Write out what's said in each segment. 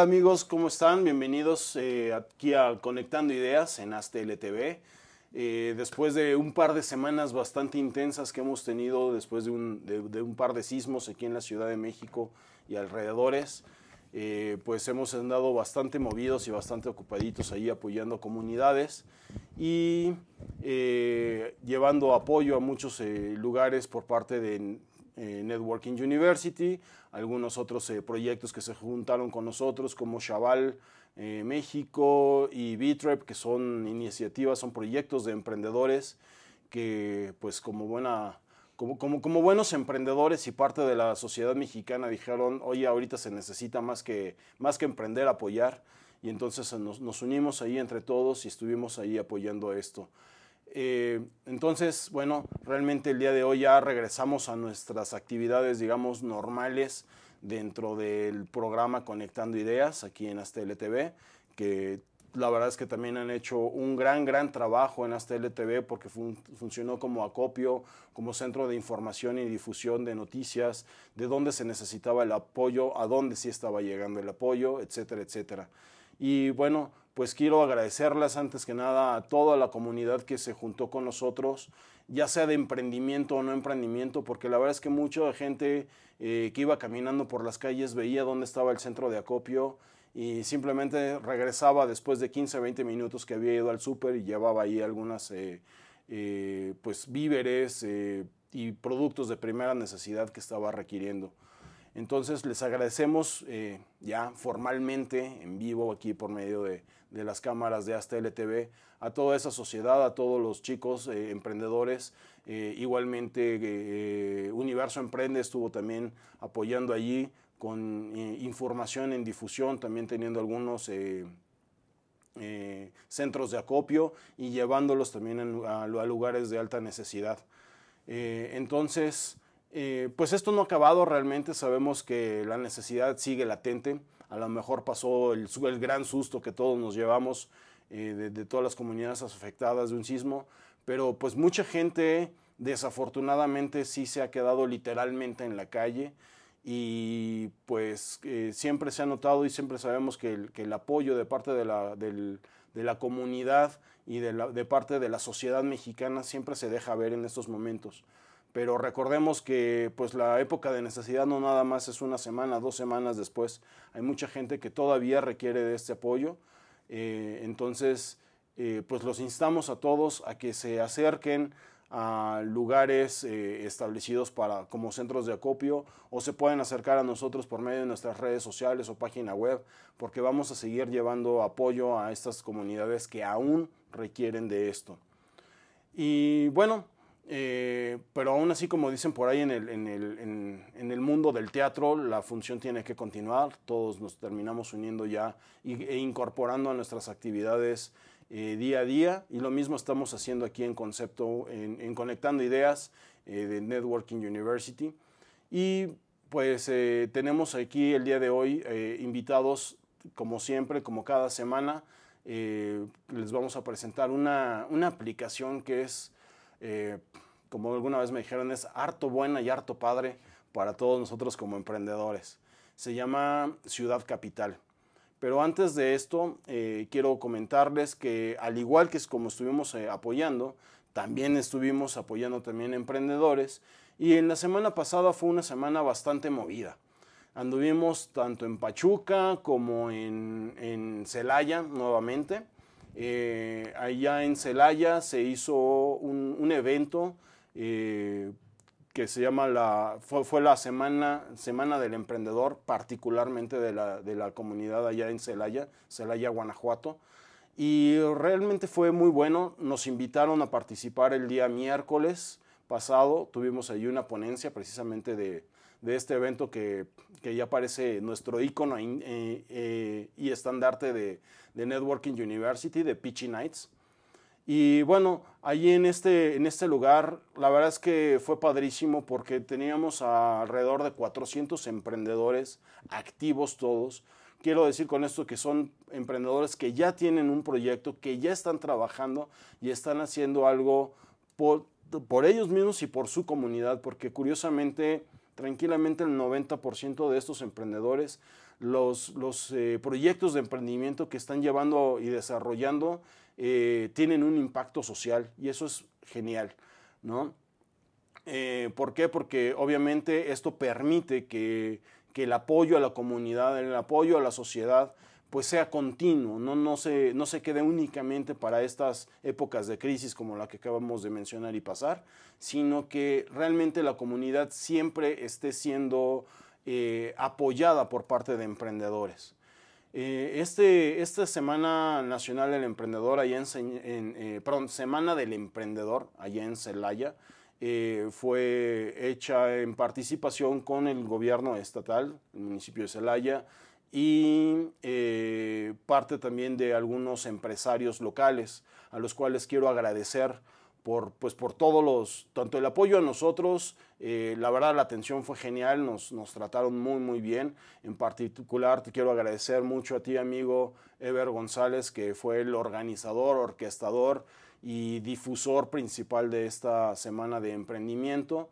amigos? ¿Cómo están? Bienvenidos eh, aquí a Conectando Ideas en ASTL TV. Eh, después de un par de semanas bastante intensas que hemos tenido, después de un, par de sismos aquí en la Ciudad de México y alrededores, eh, pues hemos andado bastante movidos y bastante ocupaditos ahí apoyando comunidades y llevando apoyo a muchos lugares por parte de eh, Networking University, algunos otros eh, proyectos que se juntaron con nosotros como Chaval eh, México y Bitrep, que son iniciativas, son proyectos de emprendedores que pues como buena... Como, buenos emprendedores y parte de la sociedad mexicana dijeron, oye, ahorita se necesita más que, más que emprender, apoyar. Y entonces nos, nos unimos ahí entre todos y estuvimos ahí apoyando esto. Eh, entonces, bueno, realmente el día de hoy ya regresamos a nuestras actividades, digamos, normales dentro del programa Conectando Ideas aquí en TV, que la verdad es que también han hecho un gran, gran trabajo en TV porque funcionó como acopio, como centro de información y difusión de noticias, de dónde se necesitaba el apoyo, a dónde sí estaba llegando el apoyo, etcétera, etcétera. Y bueno, pues quiero agradecerles antes que nada a toda la comunidad que se juntó con nosotros, ya sea de emprendimiento o no emprendimiento, porque la verdad es que mucha gente eh, que iba caminando por las calles veía dónde estaba el centro de acopio y simplemente regresaba después de 15, 20 minutos que había ido al súper y llevaba ahí algunas eh, eh, pues víveres y productos de primera necesidad que estaba requiriendo. Entonces les agradecemos eh, ya formalmente en vivo aquí por medio de, las cámaras de hasta TV a toda esa sociedad, a todos los chicos eh, emprendedores. Eh, igualmente Universo Emprende estuvo también apoyando allí con información en difusión, también teniendo algunos... centros de acopio y llevándolos también a, a, lugares de alta necesidad. entonces, eh, pues esto no ha acabado realmente, sabemos que la necesidad sigue latente, a lo mejor pasó el, gran susto que todos nos llevamos eh, de, todas las comunidades afectadas de un sismo, pero pues mucha gente desafortunadamente sí se ha quedado literalmente en la calle y pues eh, siempre se ha notado y siempre sabemos que el, apoyo de parte de la, comunidad y de parte de la sociedad mexicana siempre se deja ver en estos momentos pero recordemos que pues la época de necesidad no nada más es una semana, dos semanas después. Hay mucha gente que todavía requiere de este apoyo. Eh, entonces, eh, pues los instamos a todos a que se acerquen a lugares eh, establecidos para, como centros de acopio o se pueden acercar a nosotros por medio de nuestras redes sociales o página web porque vamos a seguir llevando apoyo a estas comunidades que aún requieren de esto. Y bueno, eh, pero aún así, como dicen por ahí en el, en, el, mundo del teatro, la función tiene que continuar, todos nos terminamos uniendo ya e incorporando a nuestras actividades eh, día a día y lo mismo estamos haciendo aquí en Concepto, en, Conectando Ideas eh, de Networking University. Y pues tenemos aquí el día de hoy invitados, como siempre, como cada semana, les vamos a presentar una, una aplicación que es eh, como alguna vez me dijeron, es harto buena y harto padre para todos nosotros como emprendedores. Se llama Ciudad Capital. Pero antes de esto, eh, quiero comentarles que al igual que es como estuvimos eh, apoyando, también estuvimos apoyando también emprendedores y en la semana pasada fue una semana bastante movida. Anduvimos tanto en Pachuca como en Celaya nuevamente eh, allá en Celaya se hizo un, evento eh, que se llama la, fue, la semana, semana del Emprendedor, particularmente de la, de la comunidad allá en Celaya, Celaya, Guanajuato. Y realmente fue muy bueno. Nos invitaron a participar el día miércoles pasado. Tuvimos allí una ponencia precisamente de, de este evento que, ya aparece nuestro icono eh, eh, y estandarte de, Networking University, de Pitchy Nights. Y bueno, allí en este, en este lugar, la verdad es que fue padrísimo porque teníamos alrededor de 400 emprendedores activos todos. Quiero decir con esto que son emprendedores que ya tienen un proyecto, que ya están trabajando y están haciendo algo por ellos mismos y por su comunidad, porque curiosamente Tranquilamente el 90% de estos emprendedores, los, eh, proyectos de emprendimiento que están llevando y desarrollando eh, tienen un impacto social y eso es genial, ¿no? Eh, ¿Por qué? Porque obviamente esto permite que el apoyo a la comunidad, el apoyo a la sociedad pues sea continuo, no, no, se, no se quede únicamente para estas épocas de crisis como la que acabamos de mencionar y pasar, sino que realmente la comunidad siempre esté siendo eh, apoyada por parte de emprendedores. Eh, este, esta Semana Nacional del Emprendedor, allá en, eh, perdón, Semana del Emprendedor, allá en Celaya, fue hecha en participación con el gobierno estatal, el municipio de Celaya, y eh, parte también de algunos empresarios locales, a los cuales quiero agradecer por, pues, por todos los, tanto el apoyo a nosotros, eh, la verdad la atención fue genial, nos, nos trataron muy muy bien, en particular te quiero agradecer mucho a ti amigo Ever González, que fue el organizador, orquestador y difusor principal de esta semana de emprendimiento.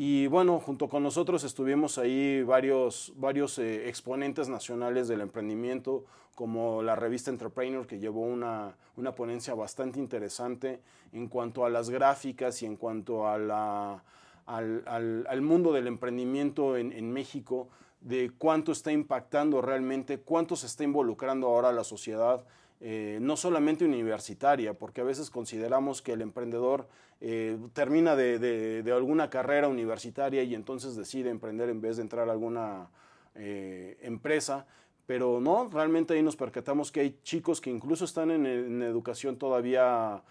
Y bueno, junto con nosotros estuvimos ahí varios, varios eh, exponentes nacionales del emprendimiento, como la revista Entrepreneur, que llevó una, ponencia bastante interesante en cuanto a las gráficas y en cuanto a la, al, mundo del emprendimiento en, en México, de cuánto está impactando realmente, cuánto se está involucrando ahora la sociedad eh, no solamente universitaria, porque a veces consideramos que el emprendedor eh, termina de, alguna carrera universitaria y entonces decide emprender en vez de entrar a alguna eh, empresa. Pero no, realmente ahí nos percatamos que hay chicos que incluso están en, educación todavía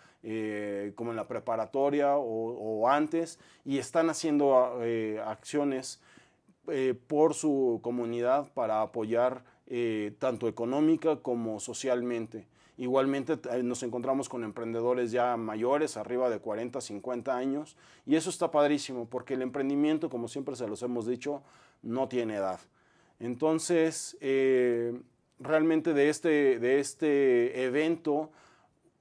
como en la preparatoria o antes y están haciendo acciones por su comunidad para apoyar eh, tanto económica como socialmente. Igualmente eh, nos encontramos con emprendedores ya mayores, arriba de 40, 50 años, y eso está padrísimo, porque el emprendimiento, como siempre se los hemos dicho, no tiene edad. Entonces, eh, realmente este, de este evento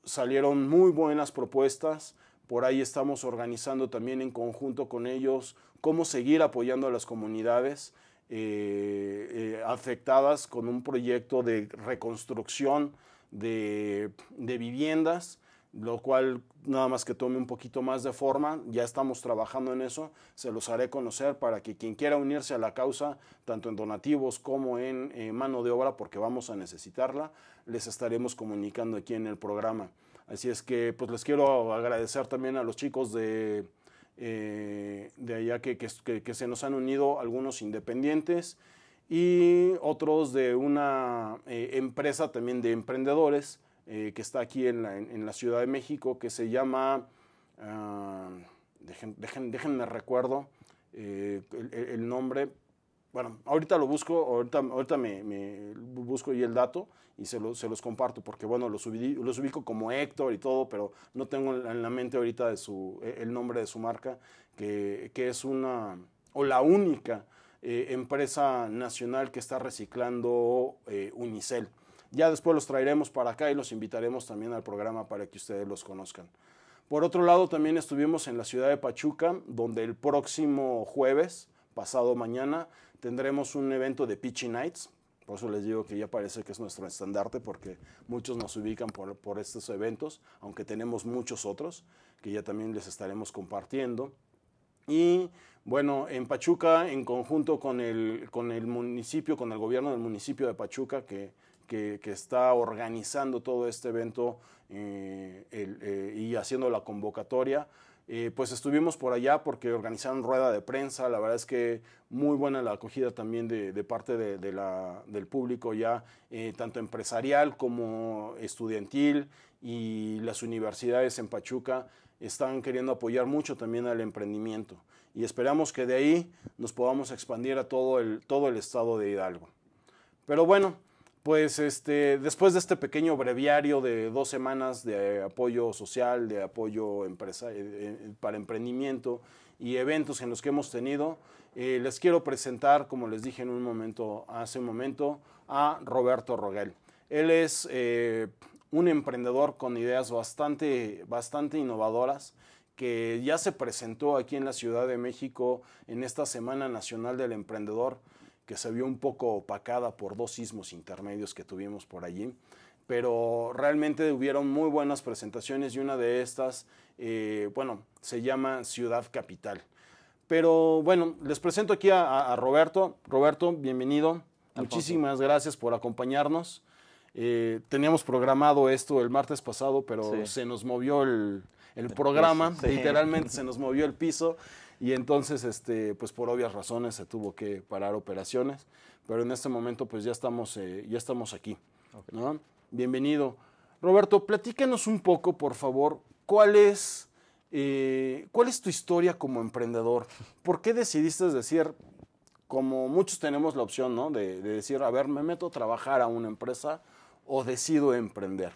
salieron muy buenas propuestas, por ahí estamos organizando también en conjunto con ellos cómo seguir apoyando a las comunidades eh, eh, afectadas con un proyecto de reconstrucción de, viviendas, lo cual nada más que tome un poquito más de forma, ya estamos trabajando en eso, se los haré conocer para que quien quiera unirse a la causa, tanto en donativos como en eh, mano de obra, porque vamos a necesitarla, les estaremos comunicando aquí en el programa. Así es que pues les quiero agradecer también a los chicos de eh, de allá que, se nos han unido algunos independientes y otros de una eh, empresa también de emprendedores eh, que está aquí en la, Ciudad de México que se llama, ah, dejen, déjenme recuerdo el, nombre, bueno, ahorita lo busco, ahorita, me, busco y el dato y se, los comparto, porque bueno, los, ubico como Héctor y todo, pero no tengo en la mente ahorita de e, el nombre de su marca, que, es una, o la única eh, empresa nacional que está reciclando eh, Unicel. Ya después los traeremos para acá y los invitaremos también al programa para que ustedes los conozcan. Por otro lado, también estuvimos en la ciudad de Pachuca, donde el próximo jueves, pasado mañana, Tendremos un evento de Pitchy Nights, por eso les digo que ya parece que es nuestro estandarte, porque muchos nos ubican por, estos eventos, aunque tenemos muchos otros que ya también les estaremos compartiendo. Y bueno, en Pachuca, en conjunto con el, con el municipio, con el gobierno del municipio de Pachuca, que, que, está organizando todo este evento eh, eh, y haciendo la convocatoria, eh, pues estuvimos por allá porque organizaron rueda de prensa, la verdad es que muy buena la acogida también de, parte del público ya, eh, tanto empresarial como estudiantil y las universidades en Pachuca están queriendo apoyar mucho también al emprendimiento y esperamos que de ahí nos podamos expandir a todo el, todo el estado de Hidalgo. Pero bueno, pues este, después de este pequeño breviario de dos semanas de apoyo social, de apoyo empresa, eh, eh, para emprendimiento y eventos en los que hemos tenido, eh, les quiero presentar, como les dije en un momento, hace un momento, a Roberto Rogel. Él es un emprendedor con ideas bastante, bastante innovadoras que ya se presentó aquí en la Ciudad de México en esta Semana Nacional del Emprendedor que se vio un poco opacada por dos sismos intermedios que tuvimos por allí. Pero realmente hubieron muy buenas presentaciones y una de estas, eh, bueno, se llama Ciudad Capital. Pero bueno, les presento aquí a, Roberto. Roberto, bienvenido. Muchísimas gracias por acompañarnos. Eh, teníamos programado esto el martes pasado, pero se nos movió el, programa, literalmente se nos movió el piso. Y entonces, este, pues por obvias razones se tuvo que parar operaciones, pero en este momento pues ya estamos, eh, ya estamos aquí. Bienvenido. Roberto, platícanos un poco, por favor, cuál es, eh, cuál es tu historia como emprendedor. ¿Por qué decidiste decir, como muchos tenemos la opción, ¿no? de, decir, a ver, me meto a trabajar a una empresa o decido emprender?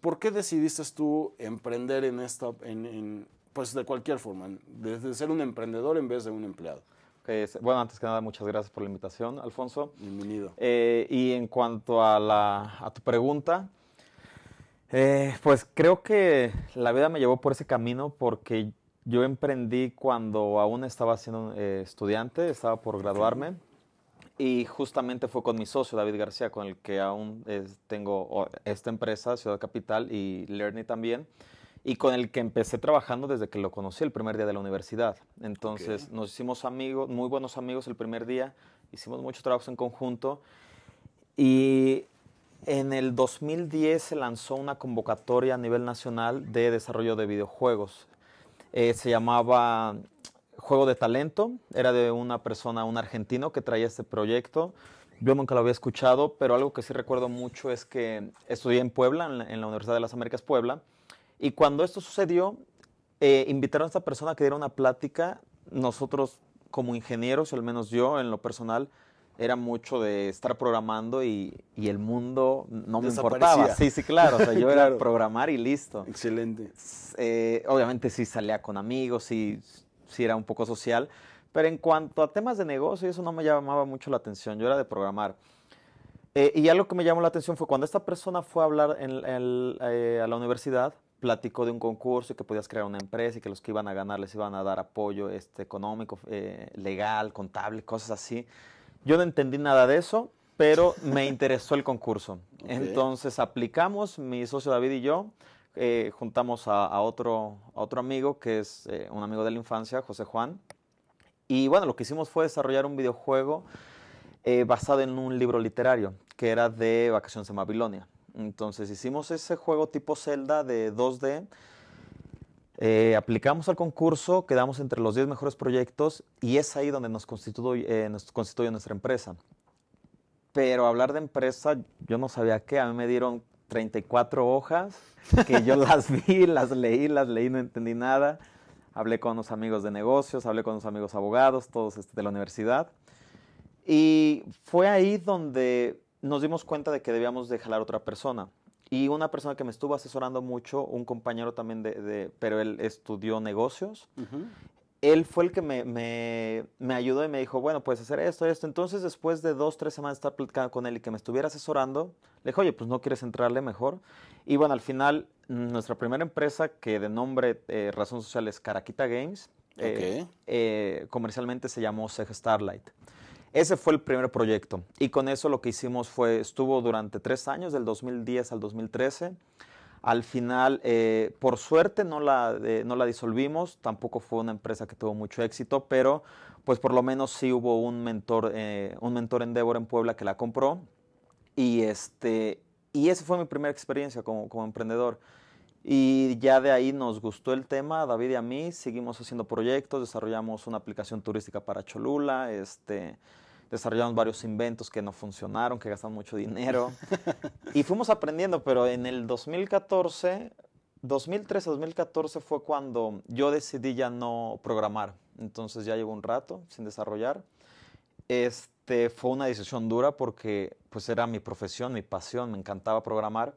¿Por qué decidiste tú emprender en esta, pues de cualquier forma, desde ser un emprendedor en vez de un empleado. Bueno, antes que nada, muchas gracias por la invitación, Alfonso. Bienvenido. Eh, y en cuanto a, la, a tu pregunta, eh, pues creo que la vida me llevó por ese camino porque yo emprendí cuando aún estaba siendo eh, estudiante, estaba por graduarme. Y justamente fue con mi socio, David García, con el que aún tengo esta empresa, Ciudad Capital y Learny también y con el que empecé trabajando desde que lo conocí el primer día de la universidad. Entonces nos hicimos amigos, muy buenos amigos el primer día, hicimos muchos trabajos en conjunto y en el 2010 se lanzó una convocatoria a nivel nacional de desarrollo de videojuegos. Eh, se llamaba Juego de Talento, era de una persona, un argentino que traía este proyecto. Yo nunca lo había escuchado, pero algo que sí recuerdo mucho es que estudié en Puebla, en la Universidad de las Américas Puebla, y cuando esto sucedió, eh, invitaron a esta persona a que diera una plática. Nosotros, como ingenieros, al menos yo en lo personal, era mucho de estar programando y, el mundo no me importaba. Sí, sí, claro. O sea, yo era programar y listo. Excelente. Eh, obviamente sí salía con amigos, sí, era un poco social. Pero en cuanto a temas de negocio, eso no me llamaba mucho la atención. Yo era de programar. Eh, y algo que me llamó la atención fue cuando esta persona fue a hablar a la universidad, platicó de un concurso y que podías crear una empresa y que los que iban a ganar les iban a dar apoyo este, económico, eh, legal, contable, cosas así. Yo no entendí nada de eso, pero me interesó el concurso. Entonces aplicamos, mi socio David y yo, eh, juntamos a, otro, otro amigo que es eh, un amigo de la infancia, José Juan. Y bueno, lo que hicimos fue desarrollar un videojuego basado en un libro literario que era de Vacaciones en Babilonia. Entonces hicimos ese juego tipo Zelda de 2D. Eh, aplicamos al concurso, quedamos entre los 10 mejores proyectos y es ahí donde nos constituye, eh, nos constituye nuestra empresa. Pero hablar de empresa, yo no sabía qué. A mí me dieron 34 hojas que yo las vi, las leí, las leí, no entendí nada. Hablé con unos amigos de negocios, hablé con unos amigos abogados, todos este, de la universidad. Y fue ahí donde nos dimos cuenta de que debíamos de jalar a otra persona. Y una persona que me estuvo asesorando mucho, un compañero también de, pero él estudió negocios, él fue el que me, ayudó y me dijo, bueno, puedes hacer esto, esto. Entonces, después de dos, tres semanas de estar platicando con él y que me estuviera asesorando, le dije, oye, pues no quieres entrarle mejor. Y bueno, al final, nuestra primera empresa, que de nombre eh, Razón Social es Caraquita Games, eh, eh, comercialmente se llamó Seg Starlight. Ese fue el primer proyecto y con eso lo que hicimos fue, estuvo durante tres años, del 2010 al 2013. Al final, eh, por suerte, eh, no la, disolvimos, tampoco fue una empresa que tuvo mucho éxito, pero pues por lo menos sí hubo un mentor, en eh, un mentor Endeavor en Puebla que la compró y, este, y esa fue mi primera experiencia como emprendedor. Y ya de ahí nos gustó el tema, David y a mí, seguimos haciendo proyectos, desarrollamos una aplicación turística para Cholula, este, desarrollamos varios inventos que no funcionaron, que gastan mucho dinero. y fuimos aprendiendo, pero en el 2014, 2013-2014 fue cuando yo decidí ya no programar. Entonces ya llevo un rato sin desarrollar. Este, fue una decisión dura porque pues era mi profesión, mi pasión, me encantaba programar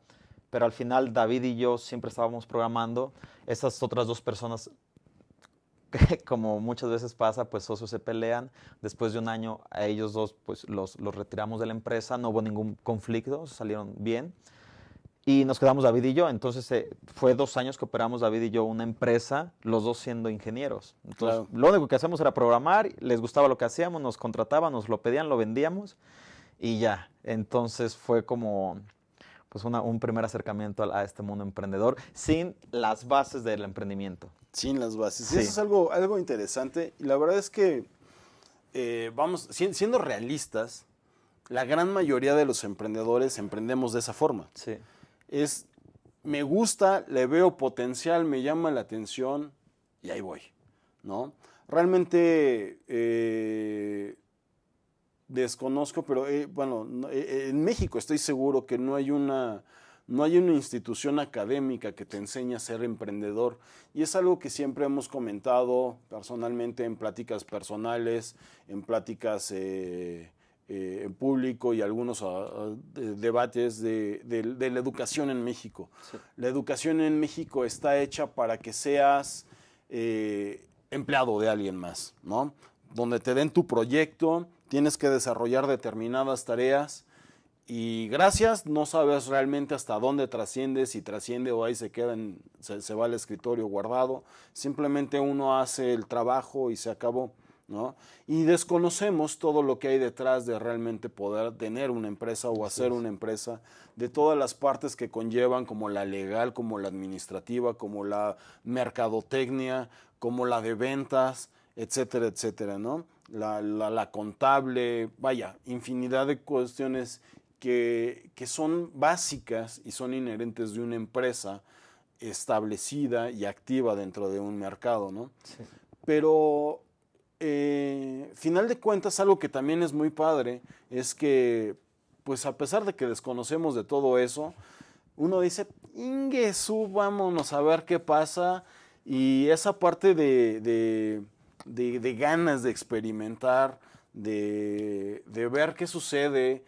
pero al final David y yo siempre estábamos programando. Esas otras dos personas, como muchas veces pasa, pues socios se pelean. Después de un año a ellos dos pues los, retiramos de la empresa, no hubo ningún conflicto, salieron bien. Y nos quedamos David y yo. Entonces eh, fue dos años que operamos David y yo una empresa, los dos siendo ingenieros. Entonces lo único que hacíamos era programar, les gustaba lo que hacíamos, nos contrataban, nos lo pedían, lo vendíamos y ya. Entonces fue como pues un primer acercamiento a, este mundo emprendedor sin las bases del emprendimiento. Sin las bases. Sí. Eso es algo, algo interesante. Y la verdad es que, eh, vamos, siendo realistas, la gran mayoría de los emprendedores emprendemos de esa forma. Sí. Es, me gusta, le veo potencial, me llama la atención y ahí voy, ¿no? Realmente eh, desconozco, pero eh, bueno, eh, eh, en México estoy seguro que no hay una no hay una institución académica que te enseñe a ser emprendedor y es algo que siempre hemos comentado personalmente en pláticas personales, en pláticas en público y algunos ah, ah, debates de, la educación en México. La educación en México está hecha para que seas empleado de alguien más, ¿no? Donde te den tu proyecto, tienes que desarrollar determinadas tareas y gracias, no sabes realmente hasta dónde trasciende, si trasciende o ahí se queda, se, se, va al escritorio guardado, simplemente uno hace el trabajo y se acabó. ¿no? Y desconocemos todo lo que hay detrás de realmente poder tener una empresa o hacer una empresa, de todas las partes que conllevan, como la legal, como la administrativa, como la mercadotecnia, como la de ventas, etcétera, etcétera, ¿no? la, contable, vaya, infinidad de cuestiones que, son básicas y son inherentes de una empresa establecida y activa dentro de un mercado, ¿no? Pero eh, final de cuentas, algo que también es muy padre es que, pues a pesar de que desconocemos de todo eso, uno dice, Ingesu, vámonos a ver qué pasa. Y esa parte de, de, ganas de experimentar, de, ver qué sucede.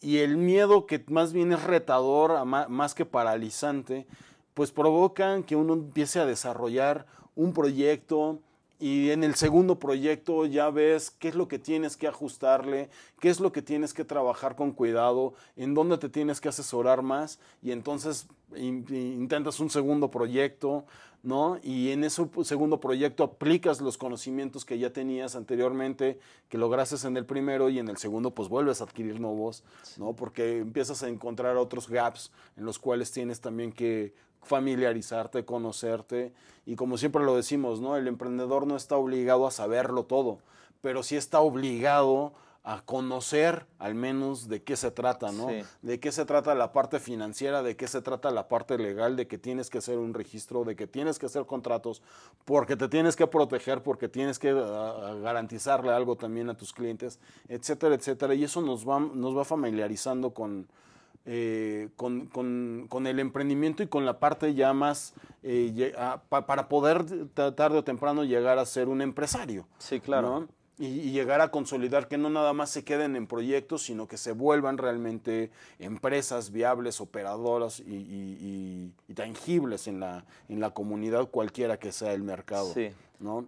Y el miedo que más bien es retador, más que paralizante, pues provocan que uno empiece a desarrollar un proyecto, y en el segundo proyecto ya ves qué es lo que tienes que ajustarle, qué es lo que tienes que trabajar con cuidado, en dónde te tienes que asesorar más y entonces intentas un segundo proyecto ¿no? Y en ese segundo proyecto aplicas los conocimientos que ya tenías anteriormente, que lograste en el primero y en el segundo pues vuelves a adquirir nuevos, ¿no? Porque empiezas a encontrar otros gaps en los cuales tienes también que familiarizarte, conocerte y como siempre lo decimos, ¿no? El emprendedor no está obligado a saberlo todo, pero sí está obligado a conocer al menos de qué se trata, ¿no? De qué se trata la parte financiera, de qué se trata la parte legal, de que tienes que hacer un registro, de que tienes que hacer contratos, porque te tienes que proteger, porque tienes que ah, ah, garantizarle algo también a tus clientes, etcétera, etcétera. Y eso nos va, nos va familiarizando con, eh, con, el emprendimiento y con la parte ya más eh, ah, para poder tarde o temprano llegar a ser un empresario. Sí, claro y, llegar a consolidar que no nada más se queden en proyectos, sino que se vuelvan realmente empresas viables, operadoras y, tangibles en la, en la comunidad, cualquiera que sea el mercado. ¿no?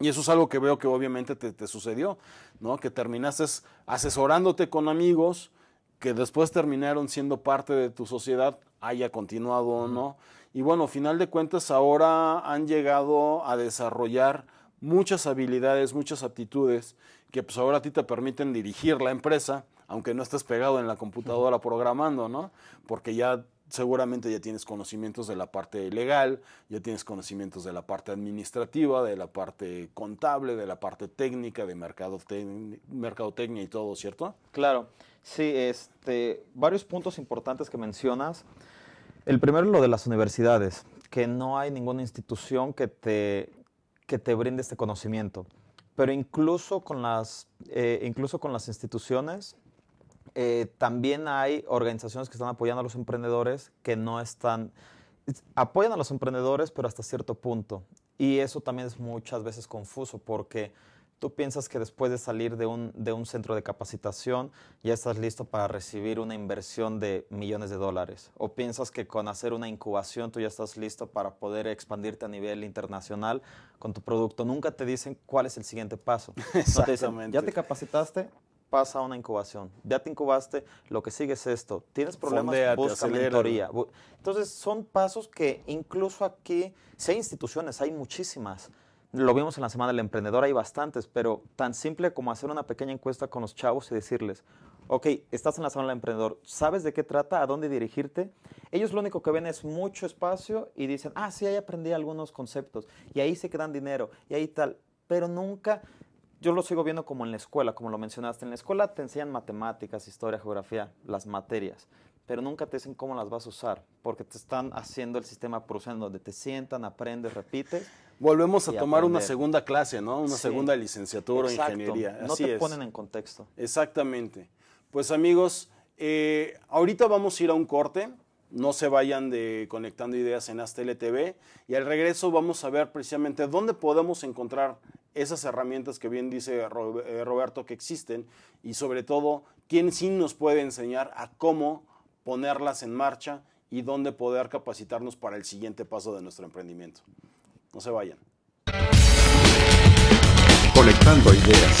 Y eso es algo que veo que obviamente te, sucedió, ¿no? que terminaste asesorándote con amigos que después terminaron siendo parte de tu sociedad, haya continuado o no. Y bueno, final de cuentas ahora han llegado a desarrollar muchas habilidades, muchas aptitudes que pues ahora a ti te permiten dirigir la empresa, aunque no estés pegado en la computadora programando, ¿no? Porque ya seguramente ya tienes conocimientos de la parte legal, ya tienes conocimientos de la parte administrativa, de la parte contable, de la parte técnica, de mercadotecnia, mercadotecnia y todo, ¿cierto? Claro, sí, este, varios puntos importantes que mencionas. El primero lo de las universidades, que no hay ninguna institución que te que te brinde este conocimiento. Pero incluso con las, eh, incluso con las instituciones, eh, también hay organizaciones que están apoyando a los emprendedores que no están, apoyan a los emprendedores, pero hasta cierto punto. Y eso también es muchas veces confuso porque ¿Tú piensas que después de salir de un, de un centro de capacitación ya estás listo para recibir una inversión de millones de dólares? ¿O piensas que con hacer una incubación tú ya estás listo para poder expandirte a nivel internacional con tu producto? Nunca te dicen cuál es el siguiente paso. Exactamente. te ya te capacitaste, pasa a una incubación. Ya te incubaste, lo que sigue es esto. Tienes problemas, de busca mentoría. Entonces, son pasos que incluso aquí, si hay instituciones, hay muchísimas lo vimos en la Semana del Emprendedor, hay bastantes, pero tan simple como hacer una pequeña encuesta con los chavos y decirles, ok, estás en la Semana del Emprendedor, ¿sabes de qué trata? ¿A dónde dirigirte? Ellos lo único que ven es mucho espacio y dicen, ah, sí, ahí aprendí algunos conceptos, y ahí se quedan dinero, y ahí tal, pero nunca yo lo sigo viendo como en la escuela, como lo mencionaste. En la escuela te enseñan matemáticas, historia, geografía, las materias, pero nunca te dicen cómo las vas a usar, porque te están haciendo el sistema en donde te sientan, aprendes, repites, Volvemos a tomar una segunda clase, ¿no? Una segunda licenciatura en ingeniería. no te ponen en contexto. Exactamente. Pues amigos, eh, ahorita vamos a ir a un corte. No se vayan de Conectando Ideas en Astel Y al regreso vamos a ver precisamente dónde podemos encontrar esas herramientas que bien dice eh, Roberto que existen y sobre todo quién sí nos puede enseñar a cómo ponerlas en marcha y dónde poder capacitarnos para el siguiente paso de nuestro emprendimiento. No se vayan. Colectando ideas.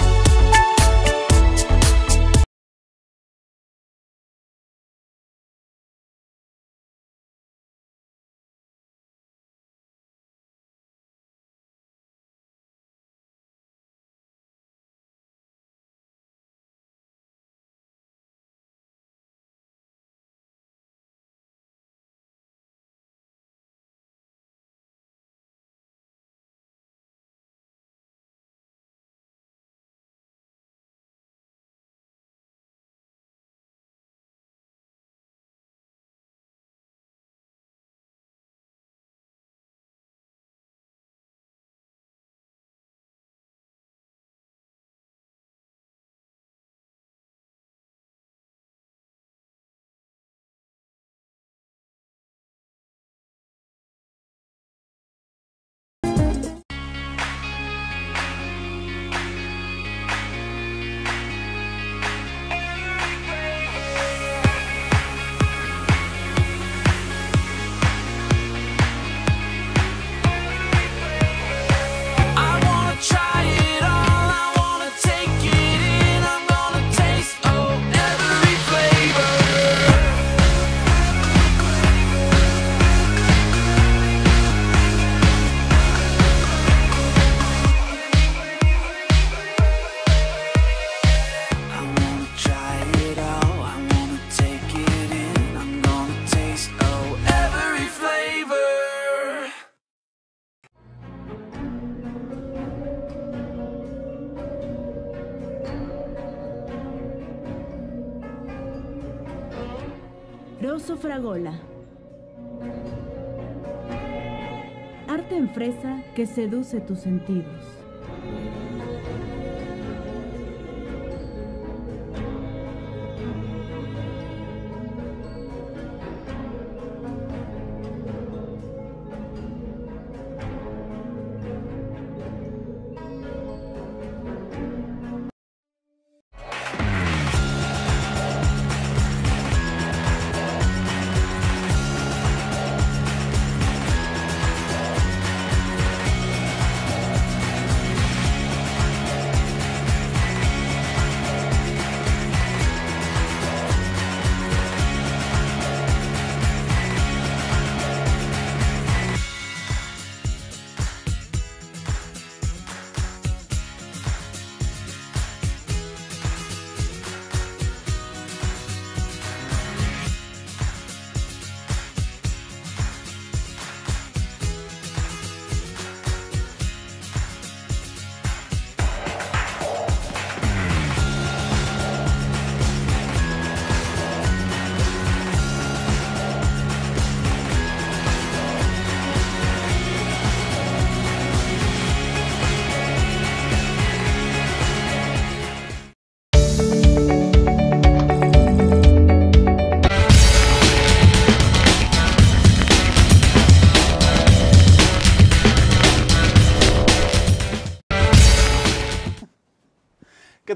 Arte en fresa que seduce tus sentidos.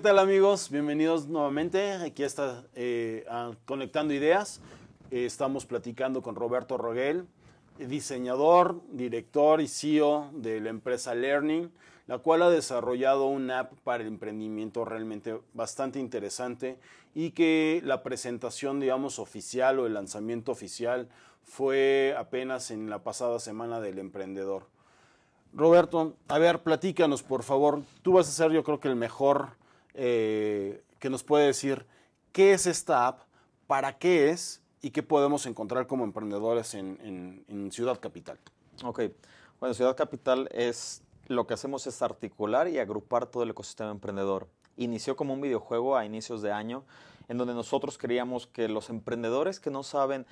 Hola amigos? Bienvenidos nuevamente. Aquí está eh, Conectando Ideas. Eh, estamos platicando con Roberto Roguel, diseñador, director y CEO de la empresa Learning, la cual ha desarrollado una app para el emprendimiento realmente bastante interesante y que la presentación, digamos, oficial o el lanzamiento oficial fue apenas en la pasada semana del emprendedor. Roberto, a ver, platícanos por favor. Tú vas a ser yo creo que el mejor eh, que nos puede decir qué es esta app, para qué es y qué podemos encontrar como emprendedores en, Ciudad Capital. Ok, bueno, Ciudad Capital es lo que hacemos es articular y agrupar todo el ecosistema emprendedor. Inició como un videojuego a inicios de año, en donde nosotros queríamos que los emprendedores que no saben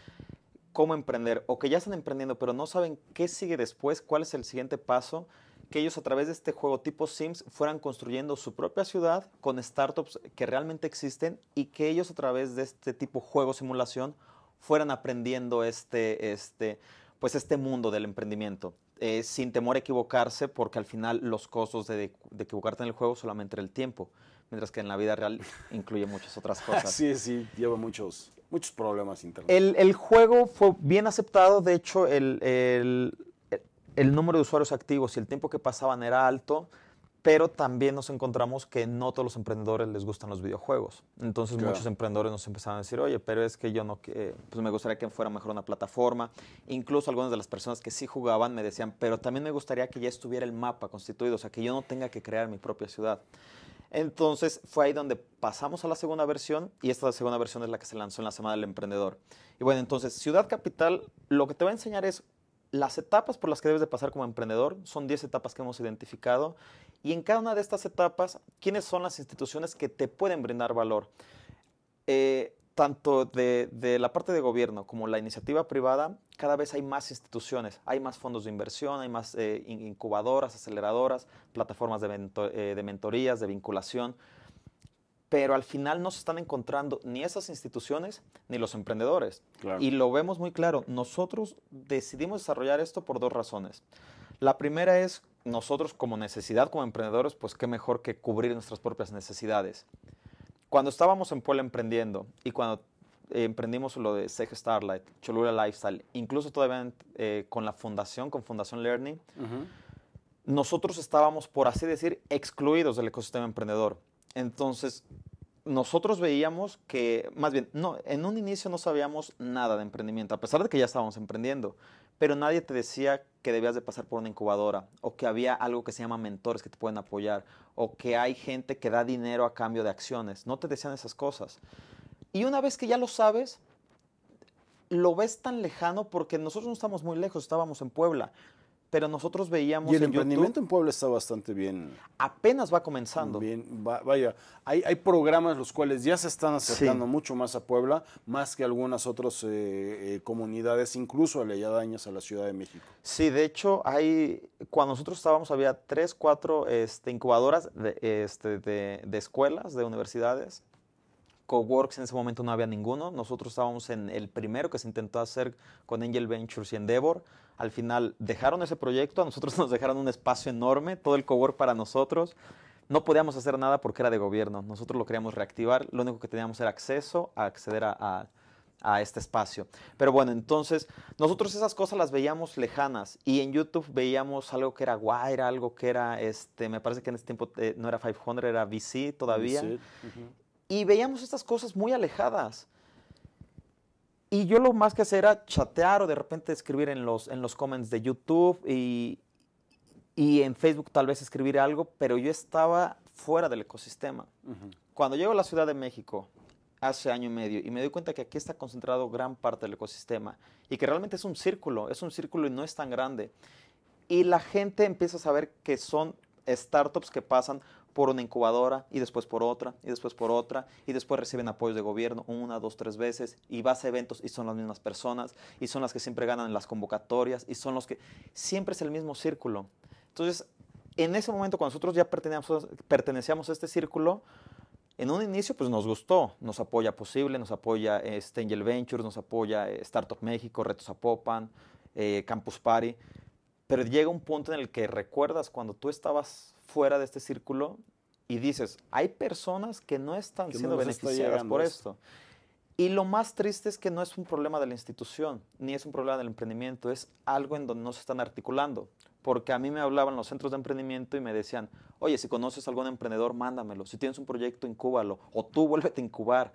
cómo emprender o que ya están emprendiendo pero no saben qué sigue después, cuál es el siguiente paso, que ellos a través de este juego tipo Sims fueran construyendo su propia ciudad con startups que realmente existen y que ellos a través de este tipo juego simulación fueran aprendiendo este, este, pues este mundo del emprendimiento. Eh, sin temor a equivocarse, porque al final los costos de, equivocarte en el juego solamente el tiempo, mientras que en la vida real incluye muchas otras cosas. sí, sí, lleva muchos, muchos problemas internos. El, juego fue bien aceptado, de hecho, el el número de usuarios activos y el tiempo que pasaban era alto, pero también nos encontramos que no todos los emprendedores les gustan los videojuegos. Entonces muchos emprendedores nos empezaron a decir, oye, pero es que yo no, pues me gustaría que fuera mejor una plataforma. Incluso algunas de las personas que sí jugaban me decían, pero también me gustaría que ya estuviera el mapa constituido, o sea, que yo no tenga que crear mi propia ciudad. Entonces fue ahí donde pasamos a la segunda versión y esta segunda versión es la que se lanzó en la Semana del Emprendedor. Y bueno, entonces Ciudad Capital lo que te va a enseñar es las etapas por las que debes de pasar como emprendedor son 10 etapas que hemos identificado y en cada una de estas etapas, ¿quiénes son las instituciones que te pueden brindar valor? Eh, tanto de, la parte de gobierno como la iniciativa privada, cada vez hay más instituciones, hay más fondos de inversión, hay más eh, incubadoras, aceleradoras, plataformas de eh, mentorías, de vinculación pero al final no se están encontrando ni esas instituciones ni los emprendedores. Y lo vemos muy claro, nosotros decidimos desarrollar esto por dos razones. La primera es nosotros como necesidad, como emprendedores, pues qué mejor que cubrir nuestras propias necesidades. Cuando estábamos en Puebla emprendiendo y cuando eh, emprendimos lo de Sege Starlight, Cholula Lifestyle, incluso todavía eh, con la fundación, con Fundación Learning, nosotros estábamos, por así decir, excluidos del ecosistema emprendedor entonces, nosotros veíamos que, más bien, en un inicio no sabíamos nada de emprendimiento, a pesar de que ya estábamos emprendiendo, pero nadie te decía que debías de pasar por una incubadora o que había algo que se llama mentores que te pueden apoyar o que hay gente que da dinero a cambio de acciones. No te decían esas cosas. Y una vez que ya lo sabes, lo ves tan lejano porque nosotros no estamos muy lejos, estábamos en Puebla pero nosotros veíamos. Y el emprendimiento en Puebla está bastante bien. Apenas va comenzando. Bien, vaya, hay, programas los cuales ya se están acercando mucho más a Puebla, más que algunas otras eh, eh, comunidades, incluso le incluso daños a la Ciudad de México. Sí, de hecho, hay, cuando nosotros estábamos había tres, cuatro este, incubadoras este, de, de escuelas, de universidades, Coworks en ese momento no había ninguno. Nosotros estábamos en el primero que se intentó hacer con Angel Ventures y Endeavor. Al final dejaron ese proyecto, a nosotros nos dejaron un espacio enorme, todo el cowork para nosotros. No podíamos hacer nada porque era de gobierno. Nosotros lo queríamos reactivar, lo único que teníamos era acceso a acceder a, este espacio. Pero bueno, entonces nosotros esas cosas las veíamos lejanas y en YouTube veíamos algo que era Wire, algo que era, este, me parece que en ese tiempo eh, no era 500, era VC todavía. Y veíamos estas cosas muy alejadas. Y yo lo más que hacía era chatear o de repente escribir en los, en los comments de YouTube y, y en Facebook tal vez escribir algo, pero yo estaba fuera del ecosistema. Cuando llego a la Ciudad de México hace año y medio y me doy cuenta que aquí está concentrado gran parte del ecosistema y que realmente es un círculo, es un círculo y no es tan grande. Y la gente empieza a saber que son startups que pasan por una incubadora y después por otra y después por otra y después reciben apoyos de gobierno una, dos, tres veces y vas a eventos y son las mismas personas y son las que siempre ganan las convocatorias y son los que siempre es el mismo círculo. Entonces, en ese momento cuando nosotros ya pertenecíamos, a este círculo, en un inicio pues nos gustó, nos apoya Posible, nos apoya este, Angel Ventures, nos apoya eh, Startup México, Retos Apopan, eh, Campus Party, pero llega un punto en el que recuerdas cuando tú estabas fuera de este círculo y dices, hay personas que no están siendo beneficiadas por esto. Y lo más triste es que no es un problema de la institución, ni es un problema del emprendimiento, es algo en donde no se están articulando. Porque a mí me hablaban los centros de emprendimiento y me decían, oye, si conoces a algún emprendedor, mándamelo. Si tienes un proyecto, incúbalo. O tú, vuélvete a incubar.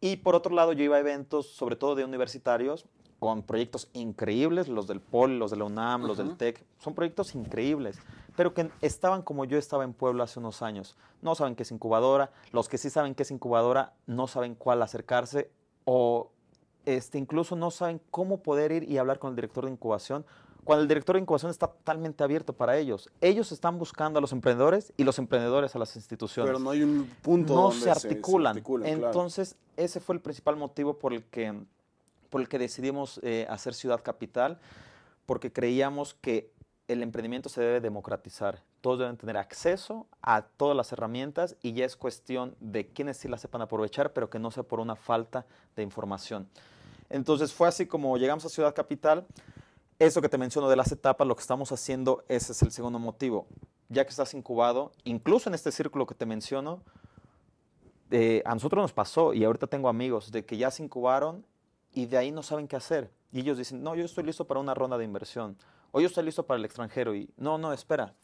Y por otro lado, yo iba a eventos, sobre todo de universitarios, con proyectos increíbles, los del POL, los de la UNAM, los del TEC, son proyectos increíbles, pero que estaban como yo estaba en Puebla hace unos años. No saben qué es incubadora, los que sí saben qué es incubadora no saben cuál acercarse o este, incluso no saben cómo poder ir y hablar con el director de incubación cuando el director de incubación está totalmente abierto para ellos. Ellos están buscando a los emprendedores y los emprendedores a las instituciones. Pero no hay un punto no donde se articulan. Entonces, ese fue el principal motivo por el que por el que decidimos eh, hacer Ciudad Capital, porque creíamos que el emprendimiento se debe democratizar. Todos deben tener acceso a todas las herramientas y ya es cuestión de quienes sí las sepan aprovechar, pero que no sea por una falta de información. Entonces fue así como llegamos a Ciudad Capital. Eso que te menciono de las etapas, lo que estamos haciendo, ese es el segundo motivo. Ya que estás incubado, incluso en este círculo que te menciono, eh, a nosotros nos pasó, y ahorita tengo amigos, de que ya se incubaron y de ahí no saben qué hacer. Y ellos dicen, no, yo estoy listo para una ronda de inversión, o yo estoy listo para el extranjero, y no, no, espera,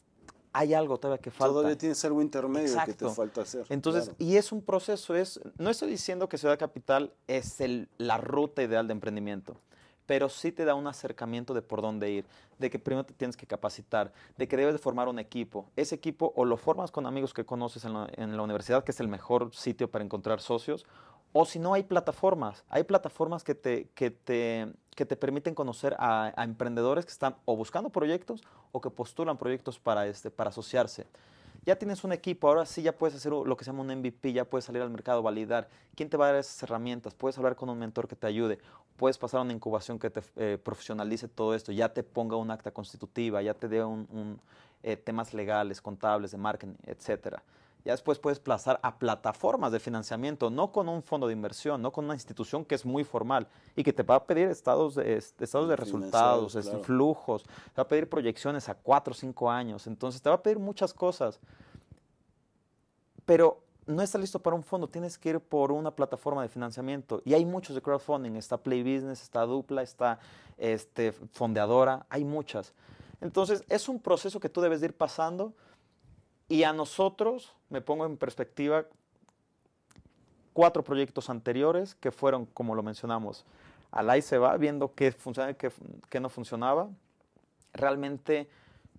hay algo todavía que falta. Todavía tienes algo intermedio que te falta hacer. Entonces, y es un proceso, es, no estoy diciendo que Ciudad Capital es la ruta ideal de emprendimiento, pero sí te da un acercamiento de por dónde ir, de que primero te tienes que capacitar, de que debes de formar un equipo. Ese equipo o lo formas con amigos que conoces en la universidad, que es el mejor sitio para encontrar socios, o si no, hay plataformas. Hay plataformas que te, que te, permiten conocer a, emprendedores que están o buscando proyectos o que postulan proyectos para, este, para asociarse. Ya tienes un equipo, ahora sí ya puedes hacer lo que se llama un MVP, ya puedes salir al mercado, validar. ¿Quién te va a dar esas herramientas? Puedes hablar con un mentor que te ayude. Puedes pasar a una incubación que te eh, profesionalice todo esto, ya te ponga un acta constitutiva, ya te dé eh, temas legales, contables, de marketing, etcétera ya después puedes plazar a plataformas de financiamiento, no con un fondo de inversión, no con una institución que es muy formal y que te va a pedir estados de, este, estados de resultados, este, flujos, te va a pedir proyecciones a cuatro o cinco años, entonces te va a pedir muchas cosas. Pero no está listo para un fondo, tienes que ir por una plataforma de financiamiento. Y hay muchos de crowdfunding, está Play Business, está Dupla, está este, Fondeadora, hay muchas. Entonces es un proceso que tú debes de ir pasando y a nosotros, me pongo en perspectiva, cuatro proyectos anteriores que fueron, como lo mencionamos, al ahí se va, viendo qué funcionaba y qué, no funcionaba. Realmente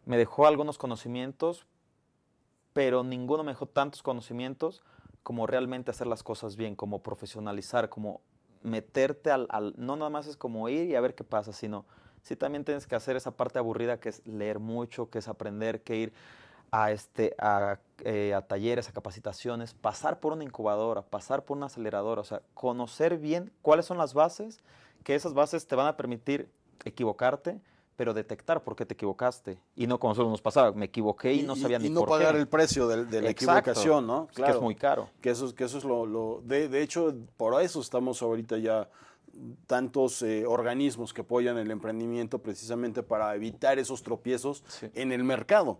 me dejó algunos conocimientos, pero ninguno me dejó tantos conocimientos como realmente hacer las cosas bien, como profesionalizar, como meterte al, al, No nada más es como ir y a ver qué pasa, sino sí también tienes que hacer esa parte aburrida que es leer mucho, que es aprender, que ir a, este, a, eh, a, talleres, a capacitaciones, pasar por una incubadora, pasar por una aceleradora, o sea, conocer bien cuáles son las bases, que esas bases te van a permitir equivocarte, pero detectar por qué te equivocaste. Y no como solo nos pasaba, me equivoqué y, no sabía ni y no pagar el precio de, la equivocación, ¿no? Claro, que es muy caro. Que eso, que eso es lo... de, hecho, por eso estamos ahorita ya tantos eh, organismos que apoyan el emprendimiento precisamente para evitar esos tropiezos en el mercado.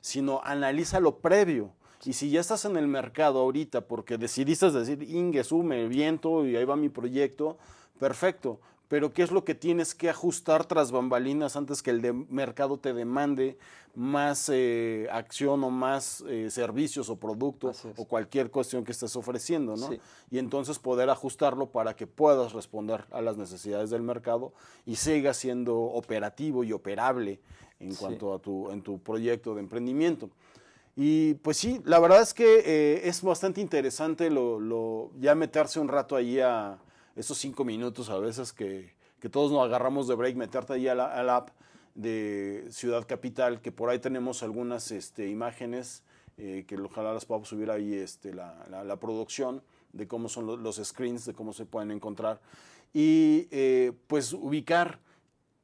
Sino analiza lo previo. Y si ya estás en el mercado ahorita porque decidiste decir, Inge, sume, viento y ahí va mi proyecto, perfecto. Pero ¿qué es lo que tienes que ajustar tras bambalinas antes que el mercado te demande más eh, acción o más eh, servicios o productos o cualquier cuestión que estés ofreciendo? Y entonces poder ajustarlo para que puedas responder a las necesidades del mercado y siga siendo operativo y operable en cuanto a tu, en tu proyecto de emprendimiento. Y pues sí, la verdad es que eh, es bastante interesante lo, ya meterse un rato ahí a esos cinco minutos a veces que, que todos nos agarramos de break, meterte ahí a la, app de Ciudad Capital, que por ahí tenemos algunas este, imágenes eh, que ojalá las podamos subir ahí este, la, la, producción de cómo son los, screens, de cómo se pueden encontrar. Y eh, pues ubicar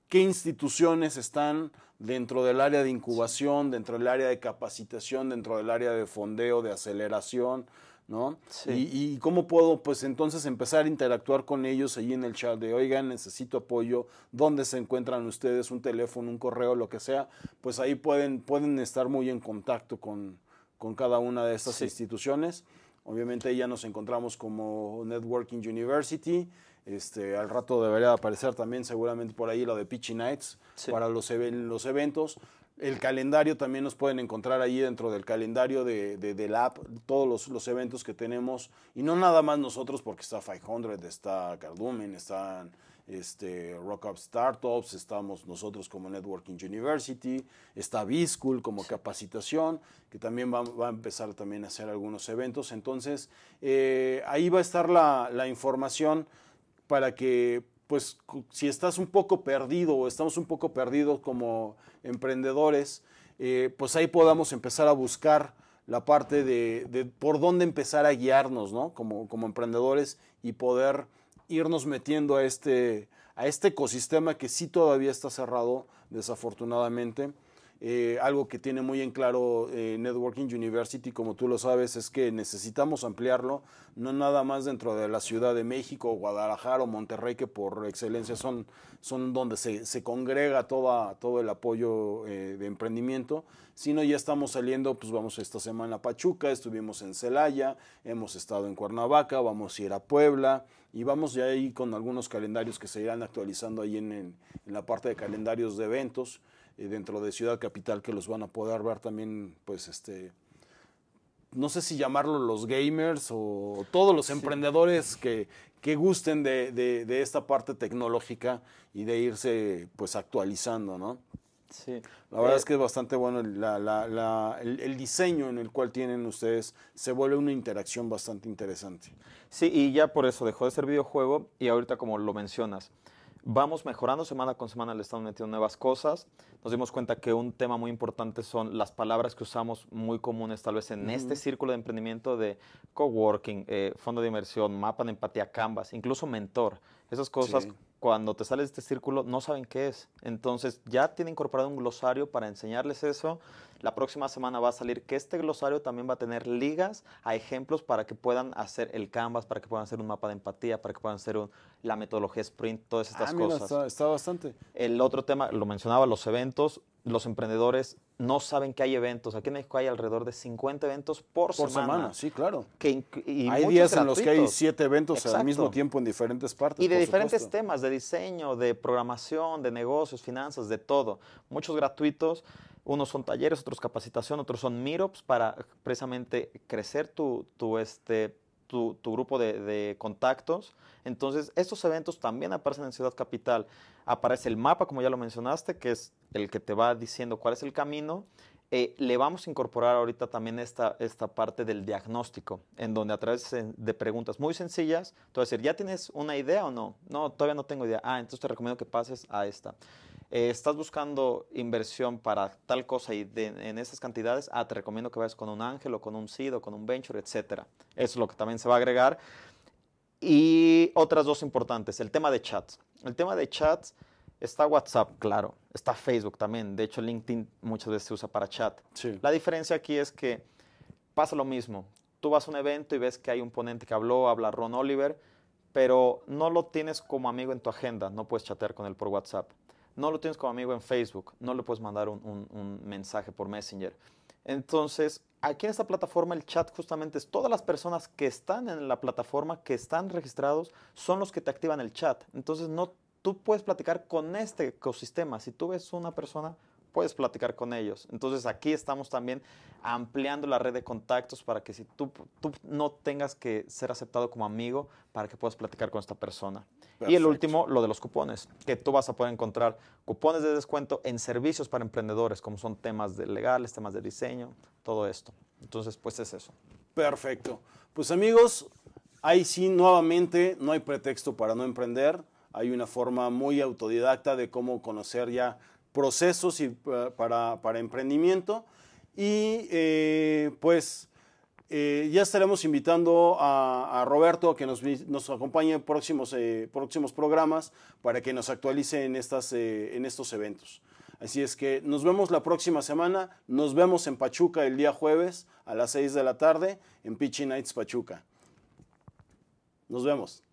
qué instituciones están dentro del área de incubación, dentro del área de capacitación, dentro del área de fondeo, de aceleración, ¿no? Sí. Y, cómo puedo, pues entonces, empezar a interactuar con ellos allí en el chat de, oigan, necesito apoyo, ¿dónde se encuentran ustedes? Un teléfono, un correo, lo que sea. Pues ahí pueden, pueden estar muy en contacto con, con cada una de estas instituciones. Obviamente ya nos encontramos como Networking University. Este, al rato debería aparecer también seguramente por ahí lo de Pitchy Nights para los, los eventos. El calendario también nos pueden encontrar ahí dentro del calendario de, app, todos los, eventos que tenemos. Y no nada más nosotros, porque está 500, está Cardumen, están este, Rock Up Startups, estamos nosotros como Networking University, está B-School como capacitación, que también va, a empezar también a hacer algunos eventos. Entonces, eh, ahí va a estar la información para que, pues, si estás un poco perdido o estamos un poco perdidos como emprendedores, eh, pues ahí podamos empezar a buscar la parte de, por dónde empezar a guiarnos, ¿no? Como, emprendedores y poder irnos metiendo a este, a este ecosistema que sí todavía está cerrado, desafortunadamente. Eh, algo que tiene muy en claro eh, Networking University, como tú lo sabes, es que necesitamos ampliarlo, no nada más dentro de la Ciudad de México, Guadalajara o Monterrey, que por excelencia son, son donde se, congrega todo el apoyo eh, de emprendimiento, sino ya estamos saliendo, pues vamos esta semana a Pachuca, estuvimos en Celaya, hemos estado en Cuernavaca, vamos a ir a Puebla y vamos ya ahí con algunos calendarios que se irán actualizando ahí en, en la parte de calendarios de eventos dentro de Ciudad Capital que los van a poder ver también, pues, este, no sé si llamarlo los gamers o todos los emprendedores que, que gusten de, esta parte tecnológica y de irse, pues, actualizando, ¿no? Sí. La verdad eh, es que es bastante bueno el, el, diseño en el cual tienen ustedes. Se vuelve una interacción bastante interesante. Sí, y ya por eso dejó de ser videojuego y ahorita como lo mencionas, vamos mejorando semana con semana, le estamos metiendo nuevas cosas. Nos dimos cuenta que un tema muy importante son las palabras que usamos muy comunes tal vez en este círculo de emprendimiento de coworking, eh, fondo de inversión, mapa de empatía, canvas, incluso mentor. Esas cosas cuando te sales de este círculo no saben qué es. Entonces ya tiene incorporado un glosario para enseñarles eso. La próxima semana va a salir que este glosario también va a tener ligas a ejemplos para que puedan hacer el canvas, para que puedan hacer un mapa de empatía, para que puedan hacer la metodología sprint, todas estas ah, cosas. Está, está bastante. El otro tema, lo mencionaba, los eventos los emprendedores no saben que hay eventos. Aquí en México hay alrededor de 50 eventos por, por semana. sí, claro. hay días en los que hay siete eventos al mismo tiempo en diferentes partes. Y de diferentes temas, de diseño, de programación, de negocios, finanzas, de todo. Muchos gratuitos. Unos son talleres, otros capacitación, otros son mirops para precisamente crecer tu, tu este, tu, grupo de, contactos. Entonces, estos eventos también aparecen en Ciudad Capital. Aparece el mapa, como ya lo mencionaste, que es el que te va diciendo cuál es el camino. Eh, le vamos a incorporar ahorita también esta, esta parte del diagnóstico, en donde a través de preguntas muy sencillas, tú vas a decir, ¿ya tienes una idea o no? No, todavía no tengo idea. Ah, entonces te recomiendo que pases a esta. Eh, estás buscando inversión para tal cosa y en esas cantidades, ah, te recomiendo que vayas con un ángel o con un seed o con un venture, etc. Eso es lo que también se va a agregar. Y otras dos importantes, el tema de chats. El tema de chats está WhatsApp, claro, está Facebook también. De hecho, LinkedIn muchas veces se usa para chat. La diferencia aquí es que pasa lo mismo. Tú vas a un evento y ves que hay un ponente que habló, habla Ron Oliver, pero no lo tienes como amigo en tu agenda, no puedes chatear con él por WhatsApp no lo tienes como amigo en Facebook, no le puedes mandar un, mensaje por Messenger. Entonces, aquí en esta plataforma el chat justamente es todas las personas que están en la plataforma, que están registrados, son los que te activan el chat. Entonces, no, tú puedes platicar con este ecosistema. Si tú ves una persona, puedes platicar con ellos. Entonces aquí estamos también ampliando la red de contactos para que si tú, tú no tengas que ser aceptado como amigo, para que puedas platicar con esta persona. Y el último, lo de los cupones, que tú vas a poder encontrar cupones de descuento en servicios para emprendedores, como son temas de legales, temas de diseño, todo esto. Entonces, pues es eso. Perfecto. Pues amigos, ahí sí, nuevamente, no hay pretexto para no emprender. Hay una forma muy autodidacta de cómo conocer ya procesos y, eh, para, emprendimiento. Y eh, pues eh, ya estaremos invitando a, Roberto a que nos, nos acompañe en próximos, próximos programas para que nos actualice en, estas, en estos eventos. Así es que nos vemos la próxima semana. Nos vemos en Pachuca el día jueves a las 6 de la tarde en Pitchy Nights Pachuca. Nos vemos.